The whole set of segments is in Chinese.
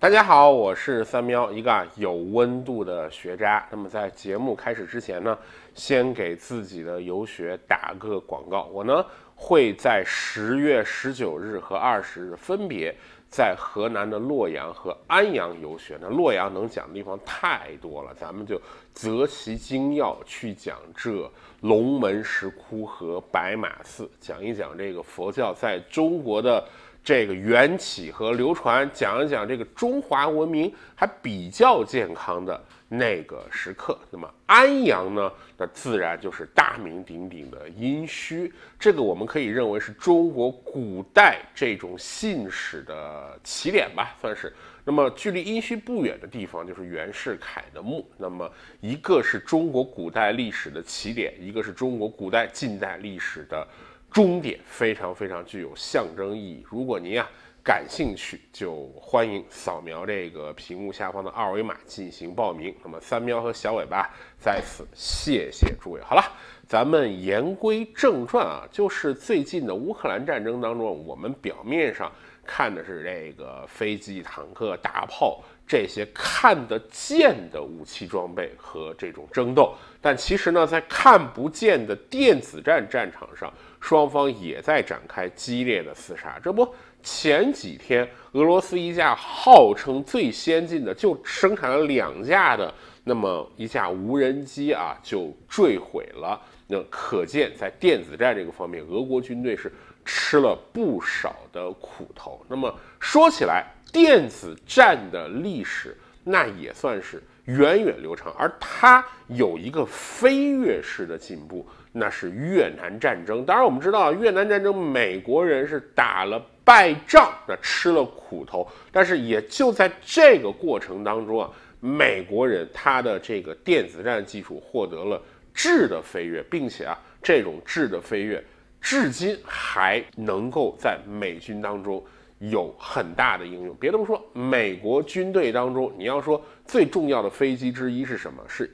大家好，我是三喵，一个有温度的学渣。那么在节目开始之前呢，先给自己的游学打个广告。我呢会在十月十九日和二十日分别在河南的洛阳和安阳游学。那洛阳能讲的地方太多了，咱们就择其精要去讲这龙门石窟和白马寺，讲一讲这个佛教在中国的。这个缘起和流传，讲一讲这个中华文明还比较健康的那个时刻。那么安阳呢？那自然就是大名鼎鼎的殷墟，这个我们可以认为是中国古代这种信史的起点吧，算是。那么距离殷墟不远的地方就是袁世凯的墓。那么一个是中国古代历史的起点，一个是中国古代近代历史的。终点非常非常具有象征意义。如果您啊感兴趣，就欢迎扫描这个屏幕下方的二维码进行报名。那么三喵和小尾巴在此谢谢诸位。好了，咱们言归正传啊，就是最近的乌克兰战争当中，我们表面上看的是这个飞机、坦克、大炮这些看得见的武器装备和这种争斗，但其实呢，在看不见的电子战战场上。双方也在展开激烈的厮杀。这不，前几天俄罗斯一架号称最先进的，就生产了两架的，那么一架无人机啊，就坠毁了。那可见，在电子战这个方面，俄国军队是吃了不少的苦头。那么说起来，电子战的历史那也算是源远流长，而它有一个飞跃式的进步。那是越南战争，当然我们知道越南战争，美国人是打了败仗，那吃了苦头。但是也就在这个过程当中啊，美国人他的这个电子战技术获得了质的飞跃，并且啊，这种质的飞跃至今还能够在美军当中有很大的应用。别的不说，美国军队当中你要说最重要的飞机之一是什么？是。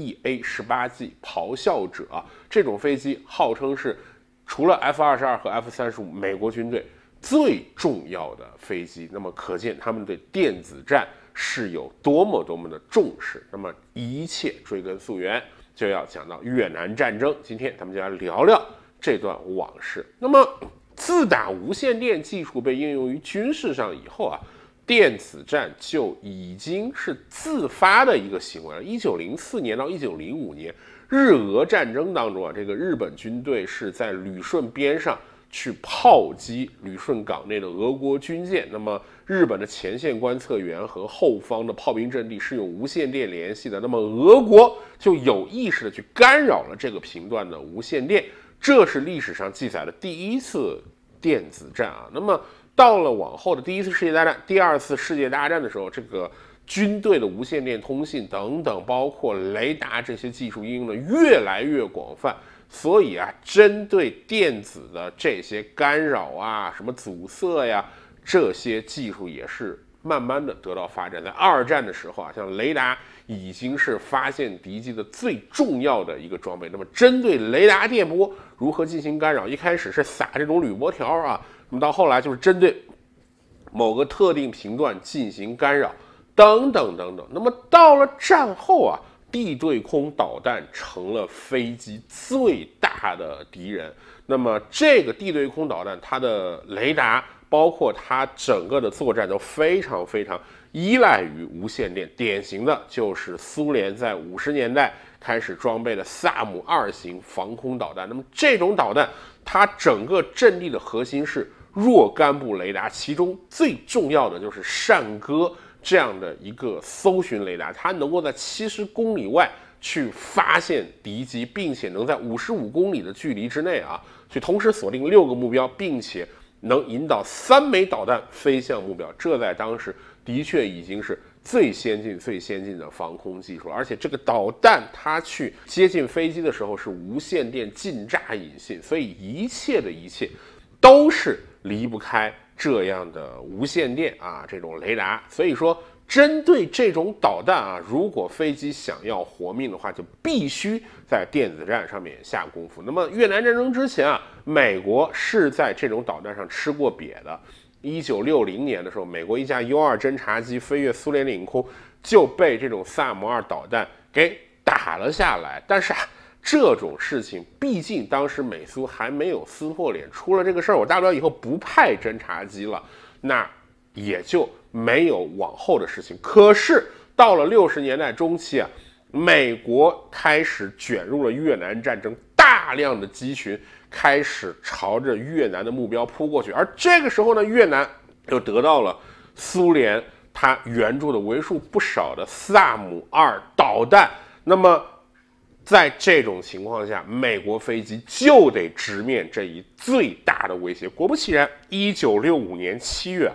E A 十八 G 咆哮者这种飞机号称是除了 F 二十二和 F 三十五美国军队最重要的飞机，那么可见他们对电子战是有多么多么的重视。那么一切追根溯源就要讲到越南战争。今天咱们就来聊聊这段往事。那么自打无线电技术被应用于军事上以后啊。电子战就已经是自发的一个行为了。一九零四年到一九零五年，日俄战争当中啊，这个日本军队是在旅顺边上去炮击旅顺港内的俄国军舰。那么，日本的前线观测员和后方的炮兵阵地是有无线电联系的。那么，俄国就有意识的去干扰了这个频段的无线电。这是历史上记载的第一次电子战啊。那么。到了往后的第一次世界大战、第二次世界大战的时候，这个军队的无线电通信等等，包括雷达这些技术应用的越来越广泛，所以啊，针对电子的这些干扰啊、什么阻塞呀，这些技术也是慢慢的得到发展。在二战的时候啊，像雷达。已经是发现敌机的最重要的一个装备。那么，针对雷达电波如何进行干扰？一开始是撒这种铝箔条啊，那么到后来就是针对某个特定频段进行干扰，等等等等。那么到了战后啊，地对空导弹成了飞机最大的敌人。那么这个地对空导弹，它的雷达包括它整个的作战都非常非常。依赖于无线电，典型的就是苏联在五十年代开始装备的萨姆二型防空导弹。那么这种导弹，它整个阵地的核心是若干部雷达，其中最重要的就是“善歌”这样的一个搜寻雷达，它能够在七十公里外去发现敌机，并且能在五十五公里的距离之内啊，去同时锁定六个目标，并且能引导三枚导弹飞向目标。这在当时。的确已经是最先进、最先进的防空技术了，而且这个导弹它去接近飞机的时候是无线电近炸引信，所以一切的一切都是离不开这样的无线电啊，这种雷达。所以说，针对这种导弹啊，如果飞机想要活命的话，就必须在电子战上面下功夫。那么越南战争之前啊，美国是在这种导弹上吃过瘪的。一九六零年的时候，美国一架 U-2 侦察机飞越苏联领空，就被这种萨姆二导弹给打了下来。但是，这种事情毕竟当时美苏还没有撕破脸，出了这个事儿，我大不了以后不派侦察机了，那也就没有往后的事情。可是到了六十年代中期啊，美国开始卷入了越南战争，大量的机群。开始朝着越南的目标扑过去，而这个时候呢，越南又得到了苏联他援助的为数不少的萨姆二导弹。那么，在这种情况下，美国飞机就得直面这一最大的威胁。果不其然，一九六五年七月，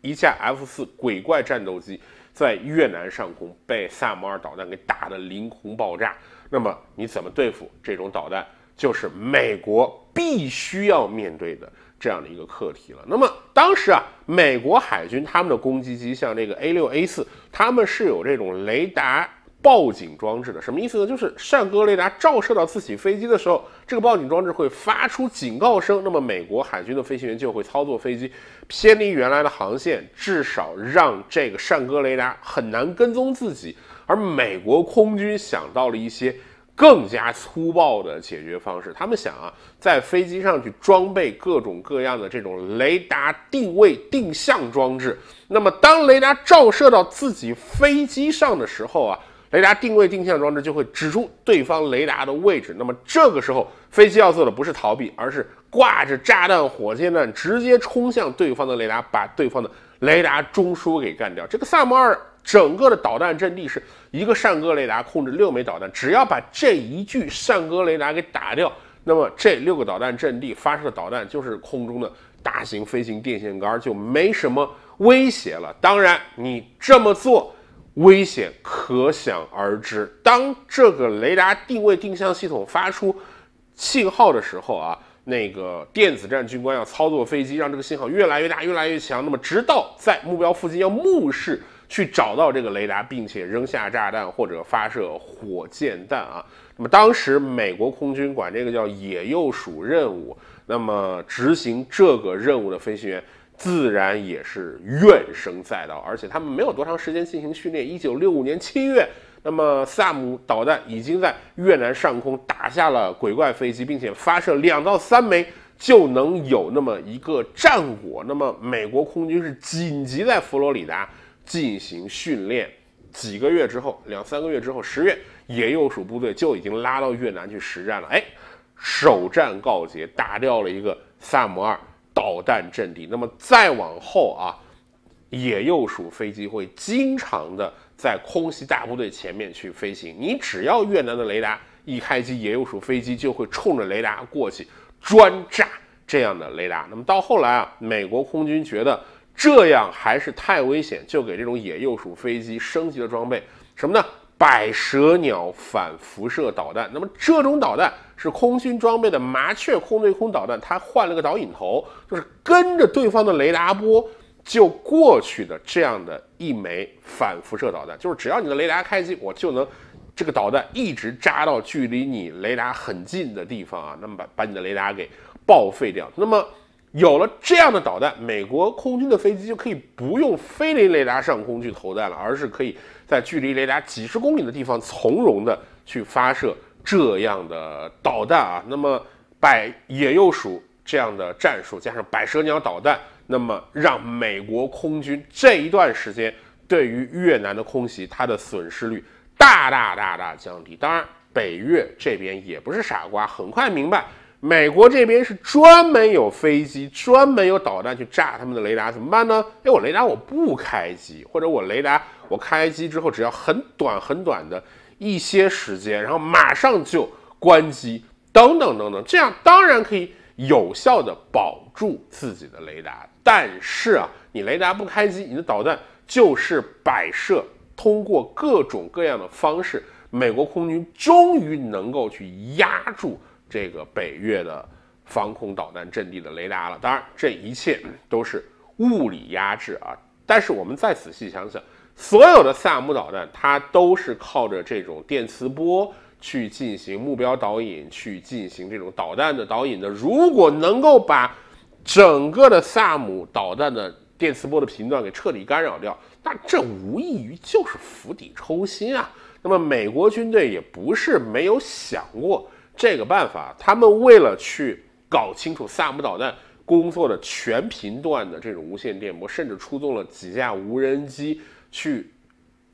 一架 F 四鬼怪战斗机在越南上空被萨姆二导弹给打得凌空爆炸。那么，你怎么对付这种导弹？就是美国必须要面对的这样的一个课题了。那么当时啊，美国海军他们的攻击机像这个 A 六 A 四，他们是有这种雷达报警装置的。什么意思呢？就是扇歌雷达照射到自己飞机的时候，这个报警装置会发出警告声。那么美国海军的飞行员就会操作飞机偏离原来的航线，至少让这个扇歌雷达很难跟踪自己。而美国空军想到了一些。更加粗暴的解决方式，他们想啊，在飞机上去装备各种各样的这种雷达定位定向装置。那么，当雷达照射到自己飞机上的时候啊，雷达定位定向装置就会指出对方雷达的位置。那么，这个时候飞机要做的不是逃避，而是挂着炸弹、火箭弹，直接冲向对方的雷达，把对方的雷达中枢给干掉。这个萨摩二。整个的导弹阵地是一个扇格雷达控制六枚导弹，只要把这一具扇格雷达给打掉，那么这六个导弹阵地发射的导弹就是空中的大型飞行电线杆，就没什么威胁了。当然，你这么做，危险可想而知。当这个雷达定位定向系统发出信号的时候啊，那个电子战军官要操作飞机，让这个信号越来越大，越来越强，那么直到在目标附近要目视。去找到这个雷达，并且扔下炸弹或者发射火箭弹啊！那么当时美国空军管这个叫“野鼬鼠”任务。那么执行这个任务的飞行员自然也是怨声载道，而且他们没有多长时间进行训练。一九六五年七月，那么萨姆导弹已经在越南上空打下了鬼怪飞机，并且发射两到三枚就能有那么一个战果。那么美国空军是紧急在佛罗里达。进行训练，几个月之后，两三个月之后，十月，野鼬属部队就已经拉到越南去实战了。哎，首战告捷，打掉了一个萨姆二导弹阵地。那么再往后啊，野鼬属飞机会经常的在空袭大部队前面去飞行。你只要越南的雷达一开机，野鼬属飞机就会冲着雷达过去专炸这样的雷达。那么到后来啊，美国空军觉得。这样还是太危险，就给这种野鼬鼠飞机升级了装备，什么呢？百蛇鸟反辐射导弹。那么这种导弹是空军装备的麻雀空对空导弹，它换了个导引头，就是跟着对方的雷达波就过去的这样的一枚反辐射导弹，就是只要你的雷达开机，我就能这个导弹一直扎到距离你雷达很近的地方啊，那么把把你的雷达给报废掉。那么。有了这样的导弹，美国空军的飞机就可以不用飞临雷达上空去投弹了，而是可以在距离雷达几十公里的地方从容的去发射这样的导弹啊。那么，百野鼬鼠这样的战术加上百舌鸟导弹，那么让美国空军这一段时间对于越南的空袭，它的损失率大大大大降低。当然，北越这边也不是傻瓜，很快明白。美国这边是专门有飞机，专门有导弹去炸他们的雷达，怎么办呢？哎，我雷达我不开机，或者我雷达我开机之后只要很短很短的一些时间，然后马上就关机，等等等等，这样当然可以有效的保住自己的雷达。但是啊，你雷达不开机，你的导弹就是摆设。通过各种各样的方式，美国空军终于能够去压住。这个北越的防空导弹阵地的雷达了，当然这一切都是物理压制啊。但是我们再仔细想想，所有的萨姆导弹它都是靠着这种电磁波去进行目标导引，去进行这种导弹的导引的。如果能够把整个的萨姆导弹的电磁波的频段给彻底干扰掉，那这无异于就是釜底抽薪啊。那么美国军队也不是没有想过。这个办法，他们为了去搞清楚萨姆导弹工作的全频段的这种无线电波，甚至出动了几架无人机去，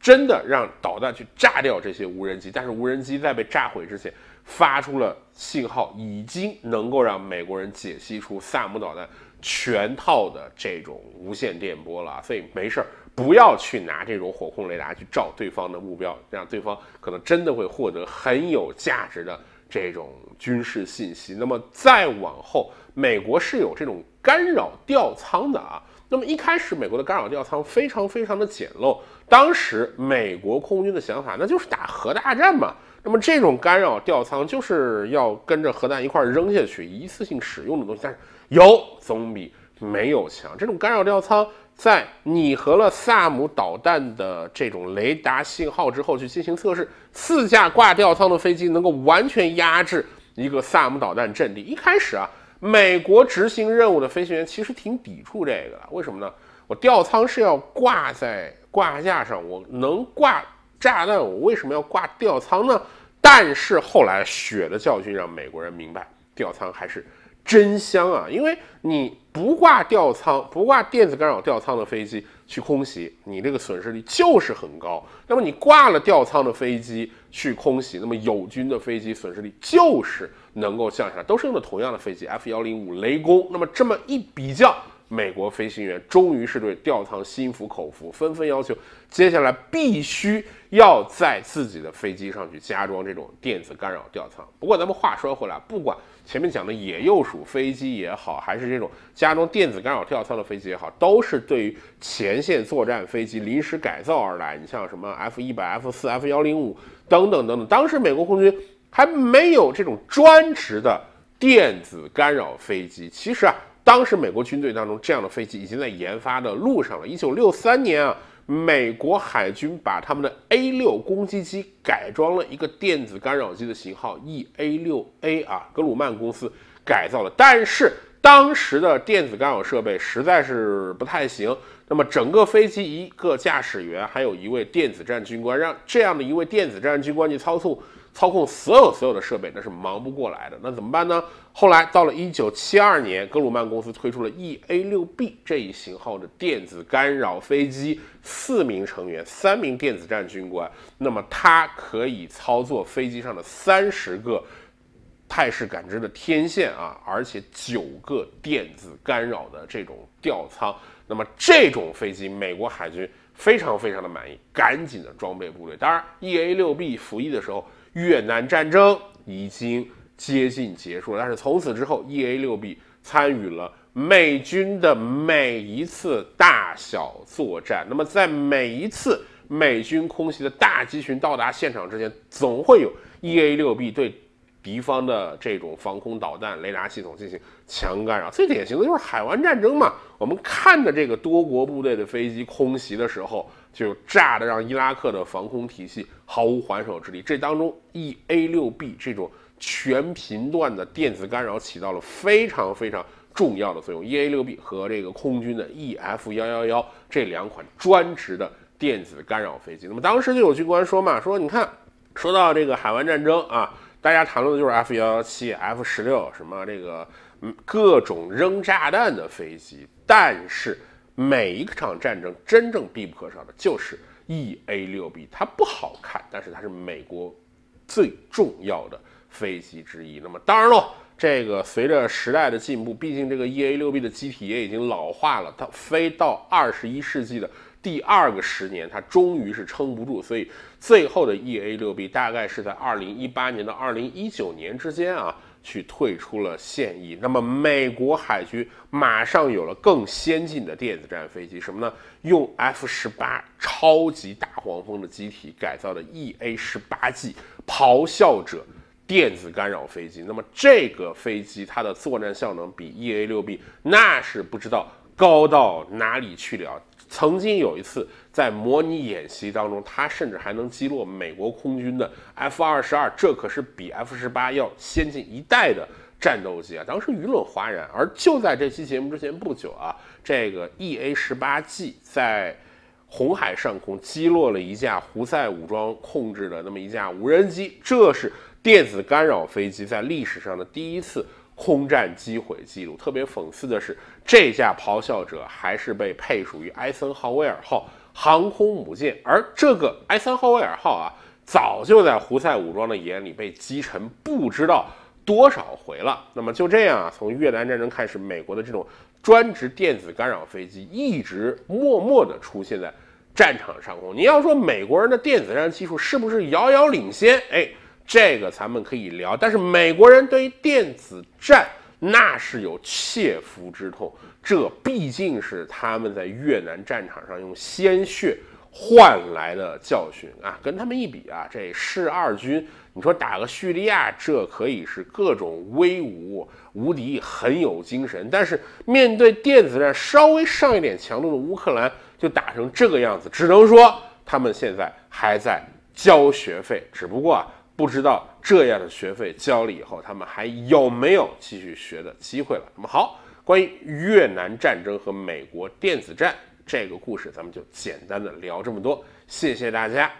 真的让导弹去炸掉这些无人机。但是无人机在被炸毁之前发出了信号，已经能够让美国人解析出萨姆导弹全套的这种无线电波了。所以没事儿，不要去拿这种火控雷达去照对方的目标，让对方可能真的会获得很有价值的。这种军事信息，那么再往后，美国是有这种干扰吊舱的啊。那么一开始，美国的干扰吊舱非常非常的简陋，当时美国空军的想法那就是打核大战嘛。那么这种干扰吊舱就是要跟着核弹一块扔下去，一次性使用的东西，但是有总比没有强。这种干扰吊舱。在拟合了萨姆导弹的这种雷达信号之后，去进行测试，四架挂吊舱的飞机能够完全压制一个萨姆导弹阵地。一开始啊，美国执行任务的飞行员其实挺抵触这个的，为什么呢？我吊舱是要挂在挂架上，我能挂炸弹，我为什么要挂吊舱呢？但是后来血的教训让美国人明白，吊舱还是。真香啊！因为你不挂吊舱、不挂电子干扰吊舱的飞机去空袭，你这个损失率就是很高。那么你挂了吊舱的飞机去空袭，那么友军的飞机损失率就是能够降下来。都是用的同样的飞机 F 幺零五雷公。那么这么一比较。美国飞行员终于是对吊舱心服口服，纷纷要求接下来必须要在自己的飞机上去加装这种电子干扰吊舱。不过咱们话说回来，不管前面讲的野鼬鼠飞机也好，还是这种加装电子干扰吊舱的飞机也好，都是对于前线作战飞机临时改造而来。你像什么 F 一百、F 四、F 幺零五等等等等，当时美国空军还没有这种专职的电子干扰飞机。其实啊。当时美国军队当中这样的飞机已经在研发的路上了。一九六三年啊，美国海军把他们的 A 六攻击机改装了一个电子干扰机的型号 E A 六 A 啊，格鲁曼公司改造的。但是当时的电子干扰设备实在是不太行。那么整个飞机一个驾驶员，还有一位电子战军官，让这样的一位电子战军官去操纵，操控所有所有的设备，那是忙不过来的。那怎么办呢？后来到了一九七二年，格鲁曼公司推出了 EA 六 B 这一型号的电子干扰飞机，四名成员，三名电子战军官。那么，它可以操作飞机上的三十个态势感知的天线啊，而且九个电子干扰的这种吊舱。那么，这种飞机，美国海军非常非常的满意，赶紧的装备部队。当然，EA 六 B 服役的时候。越南战争已经接近结束，但是从此之后，E A 六 B 参与了美军的每一次大小作战。那么，在每一次美军空袭的大机群到达现场之前，总会有 E A 六 B 对敌方的这种防空导弹雷达系统进行强干扰。最典型的就是海湾战争嘛，我们看着这个多国部队的飞机空袭的时候。就炸的让伊拉克的防空体系毫无还手之力，这当中 E A 六 B 这种全频段的电子干扰起到了非常非常重要的作用。E A 六 B 和这个空军的 E F 幺幺幺这两款专职的电子干扰飞机。那么当时就有军官说嘛，说你看，说到这个海湾战争啊，大家谈论的就是 F 幺幺七、F 十六什么这个嗯各种扔炸弹的飞机，但是。每一个场战争真正必不可少的就是 E A 六 B，它不好看，但是它是美国最重要的飞机之一。那么当然了，这个随着时代的进步，毕竟这个 E A 六 B 的机体也已经老化了，它飞到二十一世纪的第二个十年，它终于是撑不住，所以最后的 E A 六 B 大概是在二零一八年到二零一九年之间啊。去退出了现役，那么美国海军马上有了更先进的电子战飞机，什么呢？用 F 十八超级大黄蜂的机体改造的 E A 十八 G 咆哮者电子干扰飞机。那么这个飞机它的作战效能比 E A 六 B 那是不知道高到哪里去了。曾经有一次。在模拟演习当中，它甚至还能击落美国空军的 F 二十二，这可是比 F 十八要先进一代的战斗机啊！当时舆论哗然。而就在这期节目之前不久啊，这个 EA 十八 G 在红海上空击落了一架胡塞武装控制的那么一架无人机，这是电子干扰飞机在历史上的第一次空战击毁记录。特别讽刺的是，这架“咆哮者”还是被配属于埃森豪威尔号。航空母舰，而这个埃森豪威尔号啊，早就在胡塞武装的眼里被击沉不知道多少回了。那么就这样啊，从越南战争开始，美国的这种专职电子干扰飞机一直默默的出现在战场上空。你要说美国人的电子战技术是不是遥遥领先？哎，这个咱们可以聊。但是美国人对于电子战，那是有切肤之痛，这毕竟是他们在越南战场上用鲜血换来的教训啊！跟他们一比啊，这是二军，你说打个叙利亚，这可以是各种威武无敌，很有精神；但是面对电子战稍微上一点强度的乌克兰，就打成这个样子，只能说他们现在还在交学费，只不过啊，不知道。这样的学费交了以后，他们还有没有继续学的机会了？那么好，关于越南战争和美国电子战这个故事，咱们就简单的聊这么多。谢谢大家。